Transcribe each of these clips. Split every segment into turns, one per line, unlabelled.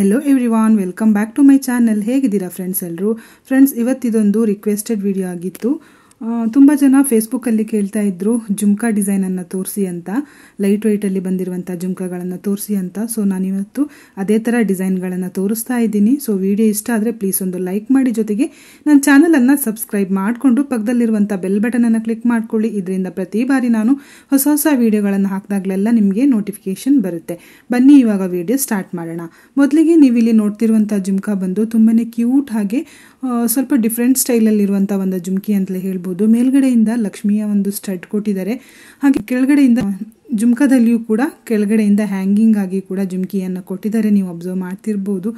hello ವಾನ್ welcome back to my channel ಹೇಗಿದ್ದೀರಾ friends ಎಲ್ಲರೂ ಫ್ರೆಂಡ್ಸ್ ಇವತ್ತಿದೊಂದು ರಿಕ್ವೆಸ್ಟೆಡ್ ವಿಡಿಯೋ ಆಗಿತ್ತು ತುಂಬ ಜನ ಅಲ್ಲಿ ಕೇಳ್ತಾ ಇದ್ರು ಜುಮ್ಕಾ ಡಿಸೈನನ್ನು ತೋರಿಸಿ ಅಂತ ಲೈಟ್ ವೆಯ್ಟಲ್ಲಿ ಬಂದಿರುವಂಥ ಜುಮ್ಕಾಗಳನ್ನು ತೋರಿಸಿ ಅಂತ ಸೊ ನಾನಿವತ್ತು ಅದೇ ಥರ ಡಿಸೈನ್ಗಳನ್ನು ತೋರಿಸ್ತಾ ಇದ್ದೀನಿ ಸೊ ವಿಡಿಯೋ ಇಷ್ಟ ಆದರೆ ಪ್ಲೀಸ್ ಒಂದು ಲೈಕ್ ಮಾಡಿ ಜೊತೆಗೆ ನನ್ನ ಚಾನಲನ್ನು ಸಬ್ಸ್ಕ್ರೈಬ್ ಮಾಡಿಕೊಂಡು ಪಕ್ಕದಲ್ಲಿರುವಂಥ ಬೆಲ್ ಬಟನನ್ನು ಕ್ಲಿಕ್ ಮಾಡ್ಕೊಳ್ಳಿ ಇದರಿಂದ ಪ್ರತಿ ಬಾರಿ ನಾನು ಹೊಸ ಹೊಸ ವೀಡಿಯೋಗಳನ್ನು ಹಾಕಿದಾಗಲೆಲ್ಲ ನಿಮಗೆ ನೋಟಿಫಿಕೇಶನ್ ಬರುತ್ತೆ ಬನ್ನಿ ಇವಾಗ ವಿಡಿಯೋ ಸ್ಟಾರ್ಟ್ ಮಾಡೋಣ ಮೊದಲಿಗೆ ನೀವು ಇಲ್ಲಿ ನೋಡ್ತಿರುವಂಥ ಜುಮ್ಕಾ ಬಂದು ತುಂಬಾ ಕ್ಯೂಟ್ ಹಾಗೆ ಸ್ವಲ್ಪ ಡಿಫ್ರೆಂಟ್ ಸ್ಟೈಲಲ್ಲಿರುವಂಥ ಒಂದು ಜುಮ್ಕಿ ಅಂತಲೇ ಹೇಳ್ಬೋದು ಮೇಲ್ಗಡೆಯಿಂದ ಲಕ್ಷ್ಮಿಯ ಒಂದು ಸ್ಟಡ್ ಕೊಟ್ಟಿದ್ದಾರೆ ಹಾಗೆ ಕೆಳಗಡೆಯಿಂದ ಜುಮ್ಕದಲ್ಲಿಯೂ ಕೂಡ ಕೆಳಗಡೆಯಿಂದ ಹ್ಯಾಂಗಿಂಗ್ ಆಗಿ ಕೂಡ ಜುಮ್ಕಿಯನ್ನು ಕೊಟ್ಟಿದ್ದಾರೆ ನೀವು ಅಬ್ಸರ್ವ್ ಮಾಡ್ತಿರ್ಬೋದು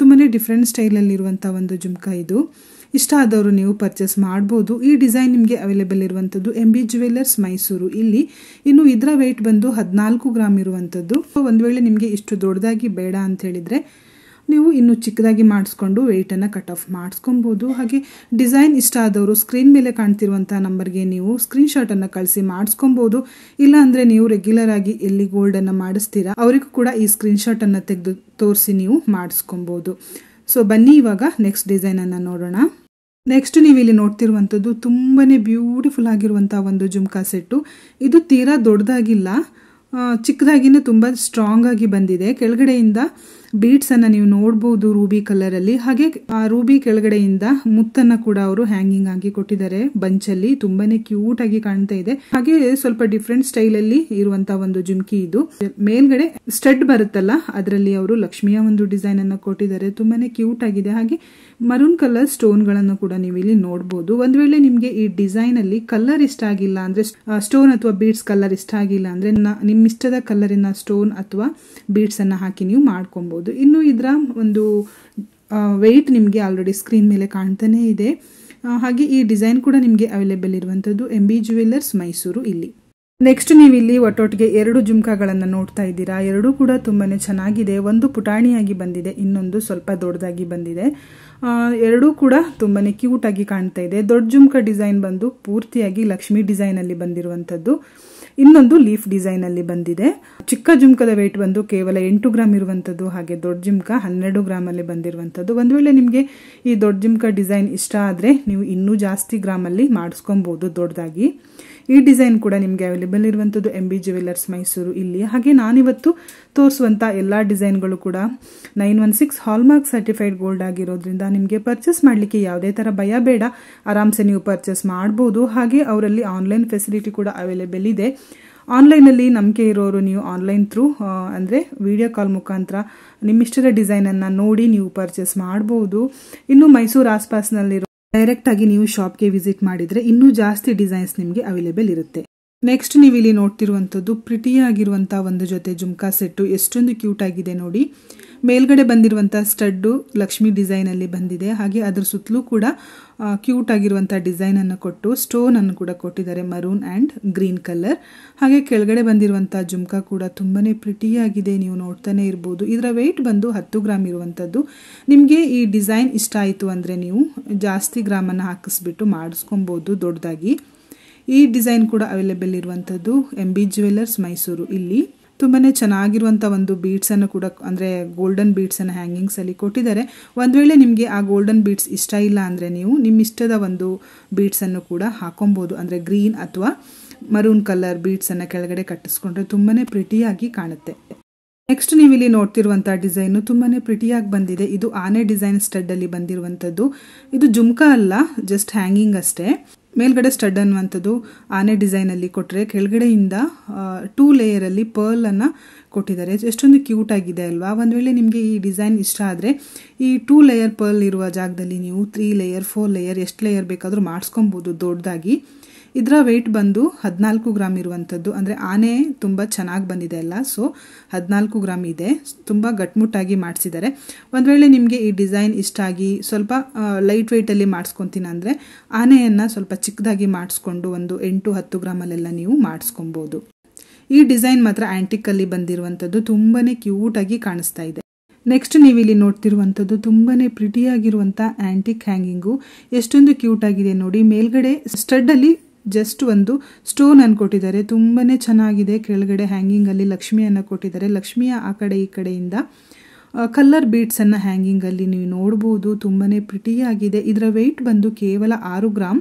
ತುಂಬಾ ಡಿಫ್ರೆಂಟ್ ಸ್ಟೈಲಲ್ಲಿರುವಂಥ ಒಂದು ಜುಮ್ಕಾ ಇದು ಇಷ್ಟ ಆದವರು ನೀವು ಪರ್ಚೇಸ್ ಮಾಡ್ಬೋದು ಈ ಡಿಸೈನ್ ನಿಮಗೆ ಅವೈಲೇಬಲ್ ಇರುವಂಥದ್ದು ಎಂ ಬಿ ಜುವೆಲ್ಲರ್ಸ್ ಮೈಸೂರು ಇಲ್ಲಿ ಇನ್ನು ಇದರ ವೆಯ್ಟ್ ಬಂದು ಹದಿನಾಲ್ಕು ಗ್ರಾಮ್ ಇರುವಂಥದ್ದು ಒಂದು ವೇಳೆ ನಿಮಗೆ ಇಷ್ಟು ದೊಡ್ಡದಾಗಿ ಬೇಡ ಅಂತ ಹೇಳಿದರೆ ನೀವು ಇನ್ನು ಚಿಕ್ಕದಾಗಿ ಮಾಡಿಸ್ಕೊಂಡು ವೆಯ್ಟನ್ನು ಕಟ್ ಆಫ್ ಮಾಡಿಸ್ಕೊಬೋದು ಹಾಗೆ ಡಿಸೈನ್ ಇಷ್ಟ ಆದವರು ಸ್ಕ್ರೀನ್ ಮೇಲೆ ಕಾಣ್ತಿರುವಂಥ ನಂಬರ್ಗೆ ನೀವು ಸ್ಕ್ರೀನ್ಶಾಟನ್ನು ಕಳಿಸಿ ಮಾಡಿಸ್ಕೊಬೋದು ಇಲ್ಲ ಅಂದರೆ ನೀವು ರೆಗ್ಯುಲರ್ ಆಗಿ ಎಲ್ಲಿ ಗೋಲ್ಡನ್ನು ಮಾಡಿಸ್ತೀರಾ ಅವರಿಗೂ ಕೂಡ ಈ ಸ್ಕ್ರೀನ್ಶಾಟನ್ನು ತೆಗೆದು ತೋರಿಸಿ ನೀವು ಮಾಡಿಸ್ಕೊಬೋದು ಸೊ ಬನ್ನಿ ಇವಾಗ ನೆಕ್ಸ್ಟ್ ಡಿಸೈನನ್ನು ನೋಡೋಣ ನೆಕ್ಸ್ಟ್ ನೀವು ಇಲ್ಲಿ ನೋಡ್ತಿರುವಂಥದ್ದು ತುಂಬಾ ಬ್ಯೂಟಿಫುಲ್ ಆಗಿರುವಂಥ ಒಂದು ಜುಮ್ಕಾ ಸೆಟ್ಟು ಇದು ತೀರಾ ದೊಡ್ಡದಾಗಿಲ್ಲ ಚಿಕ್ಕದಾಗಿನೇ ತುಂಬ ಸ್ಟ್ರಾಂಗ್ ಆಗಿ ಬಂದಿದೆ ಕೆಳಗಡೆಯಿಂದ ಬೀಡ್ಸ್ ಅನ್ನ ನೀವು ನೋಡಬಹುದು ರೂಬಿ ಕಲರ್ ಅಲ್ಲಿ ಹಾಗೆ ಆ ರೂಬಿ ಕೆಳಗಡೆಯಿಂದ ಮುತ್ತನ್ನ ಕೂಡ ಅವರು ಹ್ಯಾಂಗಿಂಗ್ ಆಗಿ ಕೊಟ್ಟಿದ್ದಾರೆ ಬಂಚ್ ಅಲ್ಲಿ ತುಂಬಾನೇ ಕ್ಯೂಟ್ ಆಗಿ ಕಾಣ್ತಾ ಇದೆ ಹಾಗೆ ಸ್ವಲ್ಪ ಡಿಫ್ರೆಂಟ್ ಸ್ಟೈಲ್ ಅಲ್ಲಿ ಇರುವಂತಹ ಒಂದು ಜುಮ್ಕಿ ಇದು ಮೇಲ್ಗಡೆ ಸ್ಟಡ್ ಬರುತ್ತಲ್ಲ ಅದರಲ್ಲಿ ಅವರು ಲಕ್ಷ್ಮಿಯ ಒಂದು ಡಿಸೈನ್ ಅನ್ನ ಕೊಟ್ಟಿದ್ದಾರೆ ತುಂಬಾನೇ ಕ್ಯೂಟ್ ಆಗಿದೆ ಹಾಗೆ ಮರೂನ್ ಕಲರ್ ಸ್ಟೋನ್ ಗಳನ್ನು ಕೂಡ ನೀವು ಇಲ್ಲಿ ನೋಡಬಹುದು ಒಂದ್ ವೇಳೆ ನಿಮ್ಗೆ ಈ ಡಿಸೈನ್ ಅಲ್ಲಿ ಕಲರ್ ಇಷ್ಟ ಆಗಿಲ್ಲ ಅಂದ್ರೆ ಸ್ಟೋನ್ ಅಥವಾ ಬೀಡ್ಸ್ ಕಲರ್ ಇಷ್ಟ ಆಗಿಲ್ಲ ಅಂದ್ರೆ ನಿಮ್ಮ ಇಷ್ಟದ ಕಲರಿನ ಸ್ಟೋನ್ ಅಥವಾ ಬೀಡ್ಸ್ ಅನ್ನ ಹಾಕಿ ನೀವು ಮಾಡ್ಕೊಬಹುದು ಮಾಡ್ಕೋಬೋದು ಇನ್ನು ಇದರ ಒಂದು ವೆಯ್ಟ್ ನಿಮಗೆ ಆಲ್ರೆಡಿ ಸ್ಕ್ರೀನ್ ಮೇಲೆ ಕಾಣ್ತಾನೆ ಇದೆ ಹಾಗೆ ಈ ಡಿಸೈನ್ ಕೂಡ ನಿಮಗೆ ಅವೈಲೇಬಲ್ ಇರುವಂಥದ್ದು ಎಂ ಬಿ ಜುವೆಲ್ಲರ್ಸ್ ಮೈಸೂರು ಇಲ್ಲಿ ನೆಕ್ಸ್ಟ್ ನೀವು ಇಲ್ಲಿ ಒಟ್ಟೊಟ್ಟಿಗೆ ಎರಡು ಜುಮ್ಕಾಗಳನ್ನು ನೋಡ್ತಾ ಇದ್ದೀರಾ ಎರಡೂ ಕೂಡ ತುಂಬಾನೇ ಚೆನ್ನಾಗಿದೆ ಒಂದು ಪುಟಾಣಿಯಾಗಿ ಬಂದಿದೆ ಇನ್ನೊಂದು ಸ್ವಲ್ಪ ದೊಡ್ಡದಾಗಿ ಬಂದಿದೆ ಎರಡೂ ಕೂಡ ತುಂಬಾನೇ ಕ್ಯೂಟ್ ಆಗಿ ಕಾಣ್ತಾ ಇದೆ ದೊಡ್ಡ ಜುಮ್ಕಾ ಡಿಸೈನ್ ಬಂದು ಪೂರ್ತಿಯಾಗಿ ಲಕ್ಷ್ಮಿ ಡಿಸೈನ್ ಅಲ್ಲಿ ಬಂದಿರುವಂತದ್ದು ಇನ್ನೊಂದು ಲೀಫ್ ಡಿಸೈನ್ ಅಲ್ಲಿ ಬಂದಿದೆ ಚಿಕ್ಕ ಜುಮ್ಕದ ವೇಟ್ ಬಂದು ಕೇವಲ ಎಂಟು ಗ್ರಾಮ್ ಇರುವಂತದ್ದು ಹಾಗೆ ದೊಡ್ಡ ಜುಮ್ಕ ಹನ್ನೆರಡು ಗ್ರಾಮ್ ಅಲ್ಲಿ ಬಂದಿರುವಂತದ್ದು ಒಂದ್ ವೇಳೆ ನಿಮಗೆ ಈ ದೊಡ್ಡ ಜುಮ್ಕ ಡಿಸೈನ್ ಇಷ್ಟ ಆದ್ರೆ ನೀವು ಇನ್ನೂ ಜಾಸ್ತಿ ಗ್ರಾಮ್ ಅಲ್ಲಿ ಮಾಡಿಸ್ಕೊಬಹುದು ದೊಡ್ಡದಾಗಿ ಈ ಡಿಸೈನ್ ಕೂಡ ನಿಮಗೆ ಅವೈಲೇಬಲ್ ಇರುವಂಥದ್ದು ಎಂ ಬಿ ಜುವೆಲ್ಲರ್ಸ್ ಮೈಸೂರು ಇಲ್ಲಿ ಹಾಗೆ ನಾನಿವತ್ತು ತೋರಿಸುವಂಥ ಎಲ್ಲ ಡಿಸೈನ್ಗಳು ಕೂಡ nine one six hallmark certified gold ಆಗಿರೋದ್ರಿಂದ ನಿಮಗೆ ಪರ್ಚೇಸ್ ಮಾಡಲಿಕ್ಕೆ ಯಾವುದೇ ಥರ ಭಯ ಬೇಡ ಆರಾಮ್ಸೆ ನೀವು ಪರ್ಚೇಸ್ ಮಾಡ್ಬೋದು ಹಾಗೆ ಅವರಲ್ಲಿ ಆನ್ಲೈನ್ ಫೆಸಿಲಿಟಿ ಕೂಡ ಅವೈಲೇಬಲ್ ಇದೆ ಆನ್ಲೈನಲ್ಲಿ ನಂಬಿಕೆ ಇರೋರು ನೀವು ಆನ್ಲೈನ್ ಥ್ರೂ ಅಂದರೆ ವಿಡಿಯೋ ಕಾಲ್ ಮುಖಾಂತರ ನಿಮ್ಮಿಷ್ಟದ ಡಿಸೈನನ್ನು ನೋಡಿ ನೀವು ಪರ್ಚೇಸ್ ಮಾಡ್ಬೋದು ಇನ್ನು ಮೈಸೂರು ಆಸ್ಪಾಸ್ನಲ್ಲಿರೋ ಡೈರೆಕ್ಟ್ ಆಗಿ ನೀವು ಶಾಪ್ಗೆ ವಿಸಿಟ್ ಮಾಡಿದ್ರೆ ಇನ್ನೂ ಜಾಸ್ತಿ ಡಿಸೈನ್ಸ್ ನಿಮಗೆ ಅವೈಲೇಬಲ್ ಇರುತ್ತೆ ನೆಕ್ಸ್ಟ್ ನೀವು ಇಲ್ಲಿ ನೋಡ್ತಿರುವಂಥದ್ದು ಪ್ರಿಟಿಯಾಗಿರುವಂಥ ಒಂದು ಜೊತೆ ಜುಮ್ಕಾ ಸೆಟ್ಟು ಎಷ್ಟೊಂದು ಕ್ಯೂಟ್ ಆಗಿದೆ ನೋಡಿ ಮೇಲ್ಗಡೆ ಬಂದಿರುವಂಥ ಸ್ಟಡ್ಡು ಲಕ್ಷ್ಮಿ ಡಿಸೈನಲ್ಲಿ ಬಂದಿದೆ ಹಾಗೆ ಅದರ ಸುತ್ತಲೂ ಕೂಡ ಕ್ಯೂಟ್ ಆಗಿರುವಂಥ ಡಿಸೈನನ್ನು ಕೊಟ್ಟು ಸ್ಟೋನನ್ನು ಕೂಡ ಕೊಟ್ಟಿದ್ದಾರೆ ಮರೂನ್ ಆ್ಯಂಡ್ ಗ್ರೀನ್ ಕಲರ್ ಹಾಗೆ ಕೆಳಗಡೆ ಬಂದಿರುವಂಥ ಜುಮ್ಕಾ ಕೂಡ ತುಂಬಾ ಪ್ರಿಟಿಯಾಗಿದೆ ನೀವು ನೋಡ್ತಾನೆ ಇರ್ಬೋದು ಇದರ ವೆಯ್ಟ್ ಬಂದು ಹತ್ತು ಗ್ರಾಮ್ ಇರುವಂಥದ್ದು ನಿಮಗೆ ಈ ಡಿಸೈನ್ ಇಷ್ಟ ಆಯಿತು ಅಂದರೆ ನೀವು ಜಾಸ್ತಿ ಗ್ರಾಮನ್ನು ಹಾಕಿಸ್ಬಿಟ್ಟು ಮಾಡಿಸ್ಕೊಬೋದು ದೊಡ್ಡದಾಗಿ ಈ ಡಿಸೈನ್ ಕೂಡ ಅವೈಲೇಬಲ್ ಇರುವಂಥದ್ದು ಎಂ ಬಿ ಜ್ಯುವೆಲ್ಲರ್ಸ್ ಮೈಸೂರು ಇಲ್ಲಿ ತುಂಬಾ ಚೆನ್ನಾಗಿರುವಂಥ ಒಂದು ಅನ್ನು ಕೂಡ ಅಂದರೆ ಗೋಲ್ಡನ್ ಹ್ಯಾಂಗಿಂಗ್ಸ್ ಹ್ಯಾಂಗಿಂಗ್ಸಲ್ಲಿ ಕೊಟ್ಟಿದ್ದಾರೆ ಒಂದು ವೇಳೆ ನಿಮಗೆ ಆ ಗೋಲ್ಡನ್ ಬೀಡ್ಸ್ ಇಷ್ಟ ಇಲ್ಲ ಅಂದರೆ ನೀವು ನಿಮ್ಮ ಇಷ್ಟದ ಒಂದು ಅನ್ನು ಕೂಡ ಹಾಕೊಬೋದು ಅಂದರೆ ಗ್ರೀನ್ ಅಥವಾ ಮರೂನ್ ಕಲರ್ ಬೀಡ್ಸನ್ನು ಕೆಳಗಡೆ ಕಟ್ಟಿಸ್ಕೊಂಡ್ರೆ ತುಂಬಾ ಪ್ರಿಟಿಯಾಗಿ ಕಾಣುತ್ತೆ ನೆಕ್ಸ್ಟ್ ನೀವು ಇಲ್ಲಿ ನೋಡ್ತಿರುವಂತಹ ಡಿಸೈನು ತುಂಬಾನೇ ಪ್ರಿಟಿಯಾಗಿ ಬಂದಿದೆ ಇದು ಆನೆ ಡಿಸೈನ್ ಸ್ಟಡ್ ಅಲ್ಲಿ ಬಂದಿರುವಂತದ್ದು ಇದು ಜುಮ್ಕಾ ಅಲ್ಲ ಜಸ್ಟ್ ಹ್ಯಾಂಗಿಂಗ್ ಅಷ್ಟೇ ಮೇಲ್ಗಡೆ ಸ್ಟಡ್ ಅನ್ನುವಂಥದ್ದು ಆನೆ ಡಿಸೈನಲ್ಲಿ ಕೊಟ್ಟರೆ ಕೆಳಗಡೆಯಿಂದ ಟೂ ಲೇಯರಲ್ಲಿ ಪರ್ಲನ್ನು ಕೊಟ್ಟಿದ್ದಾರೆ ಎಷ್ಟೊಂದು ಕ್ಯೂಟ್ ಆಗಿದೆ ಅಲ್ವಾ ಒಂದು ವೇಳೆ ನಿಮಗೆ ಈ ಡಿಸೈನ್ ಇಷ್ಟ ಆದರೆ ಈ ಟೂ ಲೇಯರ್ ಪರ್ಲ್ ಇರುವ ಜಾಗದಲ್ಲಿ ನೀವು ತ್ರೀ ಲೇಯರ್ ಫೋರ್ ಲೇಯರ್ ಎಷ್ಟು ಲೇಯರ್ ಬೇಕಾದರೂ ಮಾಡಿಸ್ಕೊಬೋದು ದೊಡ್ಡದಾಗಿ ಇದರ ವೆಯ್ಟ್ ಬಂದು ಹದಿನಾಲ್ಕು ಗ್ರಾಮ್ ಇರುವಂಥದ್ದು ಅಂದರೆ ಆನೆ ತುಂಬ ಚೆನ್ನಾಗಿ ಬಂದಿದೆ ಅಲ್ಲ ಸೊ ಹದಿನಾಲ್ಕು ಗ್ರಾಮ್ ಇದೆ ತುಂಬ ಗಟ್ಮುಟ್ಟಾಗಿ ಮಾಡಿಸಿದ್ದಾರೆ ಒಂದು ವೇಳೆ ನಿಮಗೆ ಈ ಡಿಸೈನ್ ಇಷ್ಟ ಆಗಿ ಸ್ವಲ್ಪ ಲೈಟ್ ವೆಯ್ಟಲ್ಲಿ ಮಾಡಿಸ್ಕೊತೀನಿ ಅಂದರೆ ಆನೆಯನ್ನು ಸ್ವಲ್ಪ ಚಿಕ್ಕದಾಗಿ ಮಾಡಿಸ್ಕೊಂಡು ಒಂದು ಎಂಟು ಹತ್ತು ಗ್ರಾಮಲ್ಲೆಲ್ಲ ನೀವು ಮಾಡಿಸ್ಕೊಬೋದು ಈ ಡಿಸೈನ್ ಮಾತ್ರ ಆ್ಯಂಟಿಕಲ್ಲಿ ಬಂದಿರುವಂಥದ್ದು ತುಂಬಾ ಕ್ಯೂಟಾಗಿ ಕಾಣಿಸ್ತಾ ಇದೆ ನೆಕ್ಸ್ಟ್ ನೀವು ಇಲ್ಲಿ ನೋಡ್ತಿರುವಂಥದ್ದು ತುಂಬಾ ಪ್ರಿಟಿಯಾಗಿರುವಂಥ ಆ್ಯಂಟಿಕ್ ಹ್ಯಾಂಗಿಂಗು ಎಷ್ಟೊಂದು ಕ್ಯೂಟಾಗಿದೆ ಆಗಿದೆ ನೋಡಿ ಮೇಲ್ಗಡೆ ಸ್ಟಡ್ಡಲ್ಲಿ ಜಸ್ಟ್ ಒಂದು ಸ್ಟೋನ್ ಅನ್ನು ಕೊಟ್ಟಿದ್ದಾರೆ ತುಂಬಾ ಚೆನ್ನಾಗಿದೆ ಕೆಳಗಡೆ ಹ್ಯಾಂಗಿಂಗಲ್ಲಿ ಲಕ್ಷ್ಮಿಯನ್ನು ಕೊಟ್ಟಿದ್ದಾರೆ ಲಕ್ಷ್ಮಿಯ ಆ ಕಡೆ ಈ ಕಡೆಯಿಂದ ಕಲ್ಲರ್ ಬೀಡ್ಸನ್ನು ಹ್ಯಾಂಗಿಂಗಲ್ಲಿ ನೀವು ನೋಡ್ಬೋದು ತುಂಬಾ ಪ್ರಿಟಿಯಾಗಿದೆ ಇದರ ವೆಯ್ಟ್ ಬಂದು ಕೇವಲ ಆರು ಗ್ರಾಮ್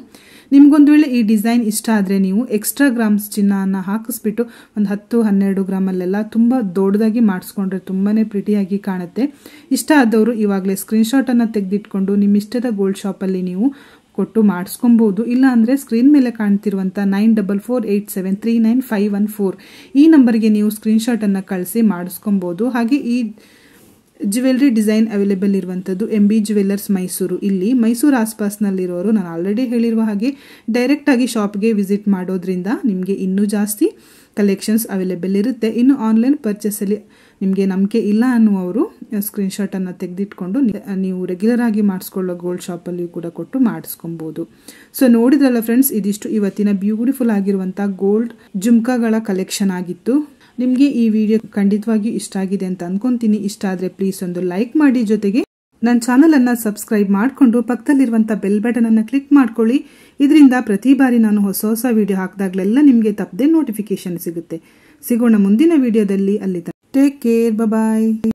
ನಿಮಗೊಂದು ವೇಳೆ ಈ ಡಿಸೈನ್ ಇಷ್ಟ ಆದರೆ ನೀವು ಎಕ್ಸ್ಟ್ರಾ ಗ್ರಾಮ್ಸ್ ಚಿನ್ನವನ್ನು ಹಾಕಿಸ್ಬಿಟ್ಟು ಒಂದು ಹತ್ತು ಹನ್ನೆರಡು ಗ್ರಾಮಲ್ಲೆಲ್ಲ ತುಂಬ ದೊಡ್ಡದಾಗಿ ಮಾಡಿಸ್ಕೊಂಡ್ರೆ ತುಂಬಾ ಪ್ರಿಟಿಯಾಗಿ ಕಾಣುತ್ತೆ ಇಷ್ಟ ಆದವರು ಇವಾಗಲೇ ಸ್ಕ್ರೀನ್ಶಾಟನ್ನು ತೆಗೆದಿಟ್ಕೊಂಡು ನಿಮ್ಮ ಇಷ್ಟದ ಗೋಲ್ಡ್ ಶಾಪಲ್ಲಿ ನೀವು ಕೊಟ್ಟು ಮಾಡಿಸ್ಕೊಬೋದು ಇಲ್ಲ ಅಂದರೆ ಸ್ಕ್ರೀನ್ ಮೇಲೆ ಕಾಣ್ತಿರುವಂಥ nine double four eight seven three nine five one four ಈ ನಂಬರ್ಗೆ ನೀವು ಸ್ಕ್ರೀನ್ಶಾಟನ್ನು ಕಳಿಸಿ ಮಾಡಿಸ್ಕೊಬೋದು ಹಾಗೆ ಈ ಜ್ಯುವೆಲ್ರಿ ಡಿಸೈನ್ ಅವೈಲೇಬಲ್ ಇರುವಂಥದ್ದು ಎಂ ಬಿ ಜ್ಯುವೆಲ್ಲರ್ಸ್ ಮೈಸೂರು ಇಲ್ಲಿ ಮೈಸೂರು ಆಸ್ಪಾಸ್ನಲ್ಲಿರೋರು ನಾನು ಆಲ್ರೆಡಿ ಹೇಳಿರುವ ಹಾಗೆ ಡೈರೆಕ್ಟಾಗಿ ಶಾಪ್ಗೆ ವಿಸಿಟ್ ಮಾಡೋದ್ರಿಂದ ನಿಮಗೆ ಇನ್ನೂ ಜಾಸ್ತಿ ಕಲೆಕ್ಷನ್ಸ್ ಅವೈಲೇಬಲ್ ಇರುತ್ತೆ ಇನ್ನು ಆನ್ಲೈನ್ ಪರ್ಚೇಸಲ್ಲಿ ನಿಮಗೆ ನಂಬಿಕೆ ಇಲ್ಲ ಅನ್ನುವರು ಸ್ಕ್ರೀನ್ಶಾಟನ್ನು ತೆಗೆದಿಟ್ಕೊಂಡು ನೀವು ರೆಗ್ಯುಲರ್ ಆಗಿ ಮಾಡಿಸ್ಕೊಳ್ಳೋ ಗೋಲ್ಡ್ ಶಾಪಲ್ಲಿಯೂ ಕೂಡ ಕೊಟ್ಟು ಮಾಡಿಸ್ಕೊಬೋದು ಸೊ ನೋಡಿದ್ರಲ್ಲ ಫ್ರೆಂಡ್ಸ್ ಇದಿಷ್ಟು ಇವತ್ತಿನ ಬ್ಯೂಟಿಫುಲ್ ಆಗಿರುವಂಥ ಗೋಲ್ಡ್ ಜುಮ್ಕಾಗಳ ಕಲೆಕ್ಷನ್ ಆಗಿತ್ತು ನಿಮಗೆ ಈ ವಿಡಿಯೋ ಖಂಡಿತವಾಗಿ ಇಷ್ಟ ಆಗಿದೆ ಅಂತ ಅನ್ಕೊಂತೀನಿ ಇಷ್ಟ ಆದರೆ ಪ್ಲೀಸ್ ಒಂದು ಲೈಕ್ ಮಾಡಿ ಜೊತೆಗೆ ನನ್ನ ಚಾನಲ್ ಅನ್ನ ಸಬ್ಸ್ಕ್ರೈಬ್ ಮಾಡಿಕೊಂಡು ಪಕ್ಕದಲ್ಲಿರುವಂತಹ ಬೆಲ್ ಬಟನ್ ಅನ್ನ ಕ್ಲಿಕ್ ಮಾಡ್ಕೊಳ್ಳಿ ಇದರಿಂದ ಪ್ರತಿ ಬಾರಿ ನಾನು ಹೊಸ ಹೊಸ ವಿಡಿಯೋ ಹಾಕಿದಾಗಲೆಲ್ಲ ನಿಮಗೆ ತಪ್ಪದೆ ನೋಟಿಫಿಕೇಶನ್ ಸಿಗುತ್ತೆ ಸಿಗೋಣ ಮುಂದಿನ ವಿಡಿಯೋದಲ್ಲಿ ಅಲ್ಲಿ ಟೇಕ್ ಕೇರ್ ಬಾಯ್